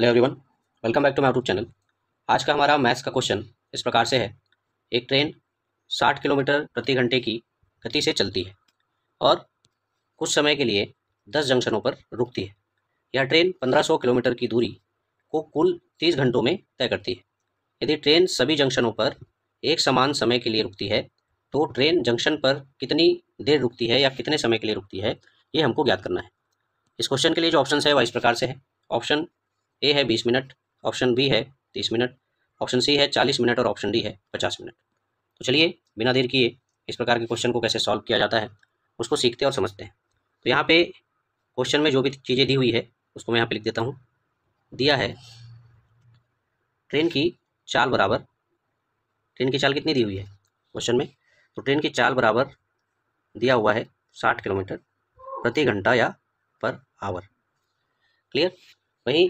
hello everyone welcome back to my YouTube channel आज का हमारा मैथ्स का क्वेश्चन इस प्रकार से है एक ट्रेन 60 किलोमीटर प्रति घंटे की गति से चलती है और कुछ समय के लिए 10 जंक्शनों पर रुकती है यह ट्रेन 1500 किलोमीटर की दूरी को कुल 30 घंटों में तय करती है यदि ट्रेन सभी जंक्शनों पर एक समान समय के लिए रुकती है तो ट्रेन जंक्शन पर कितनी देर रुकती है या कितने समय के लिए रुकती है ये हमको ज्ञात करना है इस क्वेश्चन के लिए जो ऑप्शन है वह इस प्रकार से है ऑप्शन ए है बीस मिनट ऑप्शन बी है तीस मिनट ऑप्शन सी है चालीस मिनट और ऑप्शन डी है पचास मिनट तो चलिए बिना देर किए इस प्रकार के क्वेश्चन को कैसे सॉल्व किया जाता है उसको सीखते हैं और समझते हैं तो यहाँ पे क्वेश्चन में जो भी चीज़ें दी हुई है उसको मैं यहाँ पे लिख देता हूँ दिया है ट्रेन की चाल बराबर ट्रेन की चाल कितनी दी हुई है क्वेश्चन में तो ट्रेन की चाल बराबर दिया हुआ है साठ किलोमीटर प्रति घंटा या पर आवर क्लियर वहीं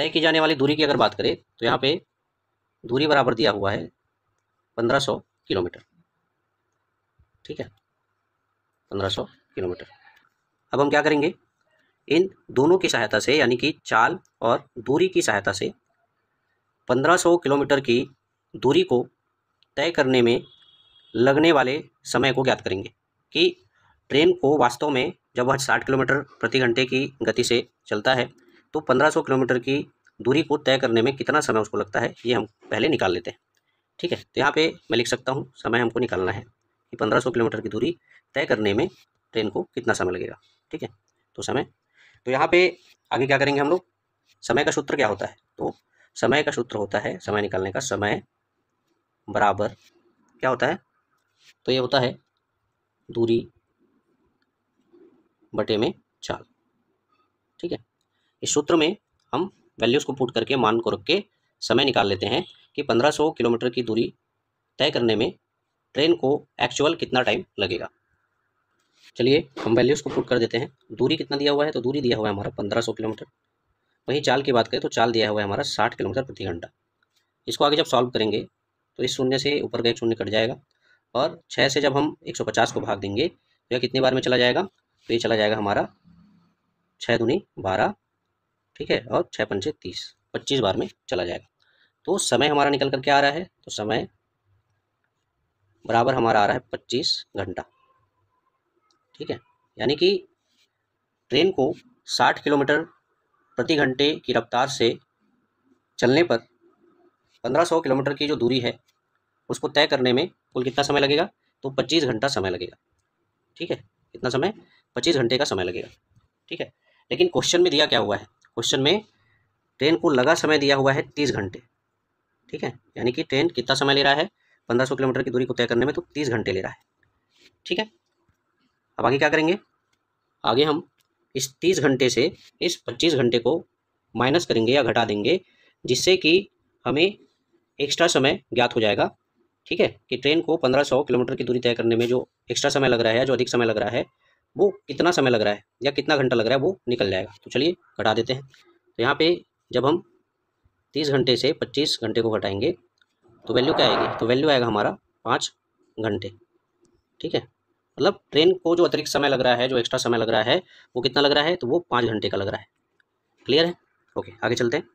तय की जाने वाली दूरी की अगर बात करें तो यहाँ पे दूरी बराबर दिया हुआ है पंद्रह सौ किलोमीटर ठीक है पंद्रह सौ किलोमीटर अब हम क्या करेंगे इन दोनों की सहायता से यानी कि चाल और दूरी की सहायता से पंद्रह सौ किलोमीटर की दूरी को तय करने में लगने वाले समय को ज्ञात करेंगे कि ट्रेन को वास्तव में जब वह साठ किलोमीटर प्रति घंटे की गति से चलता है तो 1500 किलोमीटर की दूरी को तय करने में कितना समय उसको लगता है ये हम पहले निकाल लेते हैं ठीक है तो यहाँ पे मैं लिख सकता हूँ समय हमको निकालना है कि 1500 किलोमीटर की दूरी तय करने में ट्रेन को कितना समय लगेगा ठीक है तो समय तो यहाँ पे आगे क्या करेंगे हम लोग समय का सूत्र क्या होता है तो समय का सूत्र होता है समय निकालने का समय बराबर क्या होता है तो ये होता है दूरी बटे में चाल ठीक है इस सूत्र में हम वैल्यूज़ को पुट करके मान को रख के समय निकाल लेते हैं कि 1500 किलोमीटर की दूरी तय करने में ट्रेन को एक्चुअल कितना टाइम लगेगा चलिए हम वैल्यूज़ को पुट कर देते हैं दूरी कितना दिया हुआ है तो दूरी दिया हुआ है हमारा 1500 किलोमीटर वहीं चाल की बात करें तो चाल दिया हुआ है हमारा 60 किलोमीटर प्रति घंटा इसको आगे जब सॉल्व करेंगे तो इस शून्य से ऊपर का एक शून्य कट जाएगा और छः से जब हम एक को भाग देंगे तो यह कितनी बार में चला जाएगा तो ये चला जाएगा हमारा छः धुनी बारह ठीक है और छः पंचे तीस पच्चीस बार में चला जाएगा तो समय हमारा निकल करके आ रहा है तो समय बराबर हमारा आ रहा है पच्चीस घंटा ठीक है यानी कि ट्रेन को साठ किलोमीटर प्रति घंटे की रफ्तार से चलने पर पंद्रह सौ किलोमीटर की जो दूरी है उसको तय करने में कुल कितना समय लगेगा तो पच्चीस घंटा समय लगेगा ठीक है कितना समय पच्चीस घंटे का समय लगेगा ठीक है लेकिन क्वेश्चन में दिया क्या हुआ है क्वेश्चन में ट्रेन को लगा समय दिया हुआ है तीस घंटे ठीक है यानी कि ट्रेन कितना समय ले रहा है पंद्रह सौ किलोमीटर की दूरी को तय करने में तो तीस घंटे ले रहा है ठीक है अब आगे क्या करेंगे आगे हम इस तीस घंटे से इस पच्चीस घंटे को माइनस करेंगे या घटा देंगे जिससे कि हमें एक्स्ट्रा समय ज्ञात हो जाएगा ठीक है कि ट्रेन को पंद्रह सौ किलोमीटर की दूरी तय करने में जो एक्स्ट्रा समय लग रहा है जो अधिक समय लग रहा है वो कितना समय लग रहा है या कितना घंटा लग रहा है वो निकल जाएगा तो चलिए घटा देते हैं तो यहाँ पे जब हम तीस घंटे से पच्चीस घंटे को घटाएंगे तो वैल्यू क्या आएगी तो वैल्यू आएगा हमारा पाँच घंटे ठीक है मतलब ट्रेन को जो अतिरिक्त समय लग रहा है जो एक्स्ट्रा समय लग रहा है वो कितना लग रहा है तो वो पाँच घंटे का लग रहा है क्लियर है ओके आगे चलते हैं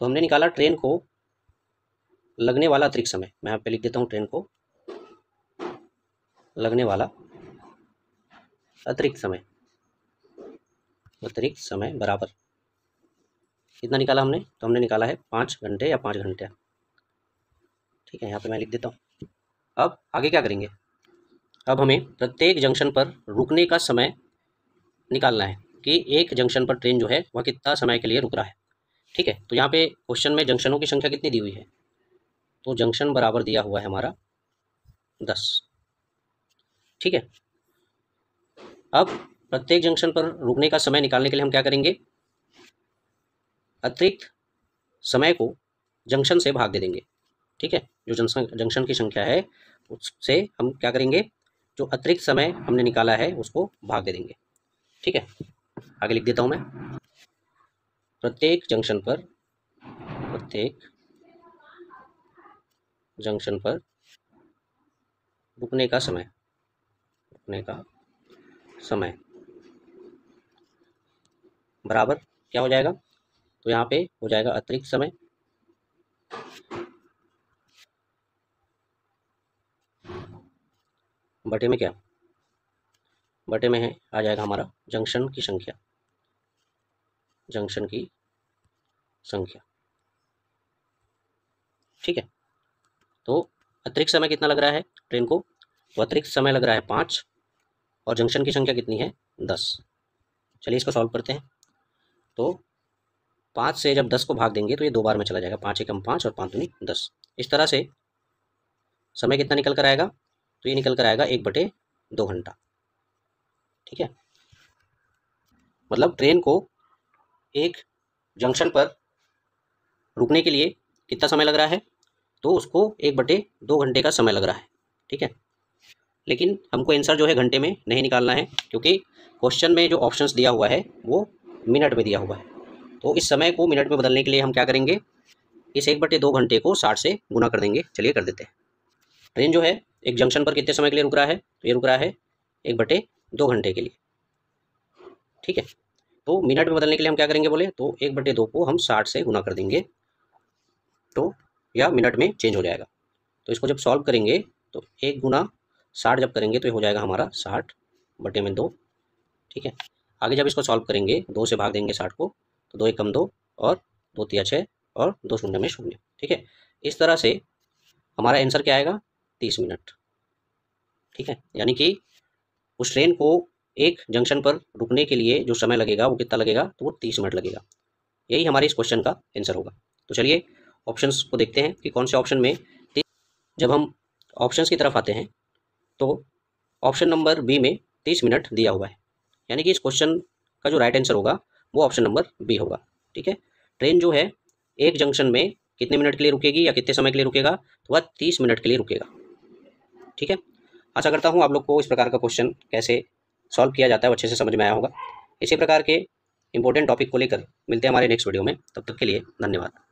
तो हमने निकाला ट्रेन को लगने वाला अतिरिक्त समय मैं यहाँ पे लिख देता हूँ ट्रेन को लगने वाला अतिरिक्त समय अतिरिक्त समय बराबर कितना निकाला हमने तो हमने निकाला है पाँच घंटे या पाँच घंटे ठीक है यहाँ पे मैं लिख देता हूँ अब आगे क्या करेंगे अब हमें प्रत्येक जंक्शन पर रुकने का समय निकालना है कि एक जंक्शन पर ट्रेन जो है वह कितना समय के लिए रुक रहा है ठीक है तो यहाँ पे क्वेश्चन में जंक्शनों की संख्या कितनी दी हुई है तो जंक्शन बराबर दिया हुआ है हमारा दस ठीक है अब प्रत्येक जंक्शन पर रुकने का समय निकालने के लिए हम क्या करेंगे अतिरिक्त समय को जंक्शन से भाग दे देंगे ठीक है जो जंक्शन जंक्शन की संख्या है उससे हम क्या करेंगे जो अतिरिक्त समय हमने निकाला है उसको भाग दे देंगे ठीक है आगे लिख देता हूँ मैं प्रत्येक जंक्शन पर प्रत्येक जंक्शन पर रुकने का समय रुकने का समय बराबर क्या हो जाएगा तो यहाँ पे हो जाएगा अतिरिक्त समय बटे में क्या बटे में है आ जाएगा हमारा जंक्शन की संख्या जंक्शन की संख्या ठीक है तो अतिरिक्त समय कितना लग रहा है ट्रेन को तो अतिरिक्त समय लग रहा है पाँच और जंक्शन की संख्या कितनी है दस चलिए इसको सॉल्व करते हैं तो पाँच से जब दस को भाग देंगे तो ये दो बार में चला जाएगा पाँच एकम पाँच और पाँच दूनी दस इस तरह से समय कितना निकल कर आएगा तो ये निकल कर आएगा एक बटे दो घंटा ठीक है मतलब ट्रेन को एक जंक्शन पर रुकने के लिए कितना समय लग रहा है तो उसको एक बटे दो घंटे का समय लग रहा है ठीक है लेकिन हमको आंसर जो है घंटे में नहीं निकालना है क्योंकि क्वेश्चन में जो ऑप्शन दिया हुआ है वो मिनट में दिया हुआ है तो इस समय को मिनट में बदलने के लिए हम क्या करेंगे इस एक बटे दो घंटे को साठ से गुना कर देंगे चलिए कर देते हैं ट्रेन जो है एक जंक्शन पर कितने समय के लिए रुक रहा है तो ये रुक रहा है एक बटे दो घंटे के लिए ठीक है तो मिनट में बदलने के लिए हम क्या करेंगे बोले तो एक बटे दो को हम साठ से गुना कर देंगे तो या मिनट में चेंज हो जाएगा तो इसको जब सॉल्व करेंगे तो एक गुना साठ जब करेंगे तो ये हो जाएगा हमारा साठ बटे में दो ठीक है आगे जब इसको सॉल्व करेंगे दो से भाग देंगे साठ को तो दो एक कम दो और दो तिया छः और दो शून्य में शून्य ठीक है इस तरह से हमारा आंसर क्या आएगा तीस मिनट ठीक है यानी कि उस ट्रेन को एक जंक्शन पर रुकने के लिए जो समय लगेगा वो कितना लगेगा तो वो तीस मिनट लगेगा यही हमारे इस क्वेश्चन का आंसर होगा तो चलिए ऑप्शंस को देखते हैं कि कौन से ऑप्शन में जब हम ऑप्शंस की तरफ आते हैं तो ऑप्शन नंबर बी में तीस मिनट दिया हुआ है यानी कि इस क्वेश्चन का जो राइट आंसर होगा वो ऑप्शन नंबर बी होगा ठीक है ट्रेन जो है एक जंक्शन में कितने मिनट के लिए रुकेगी या कितने समय के लिए रुकेगा तो वह तीस मिनट के लिए रुकेगा ठीक है आशा करता हूँ आप लोग को इस प्रकार का क्वेश्चन कैसे सॉल्व किया जाता है अच्छे से समझ में आया होगा इसी प्रकार के इंपॉर्टेंट टॉपिक को लेकर मिलते हैं हमारे नेक्स्ट वीडियो में तब तक के लिए धन्यवाद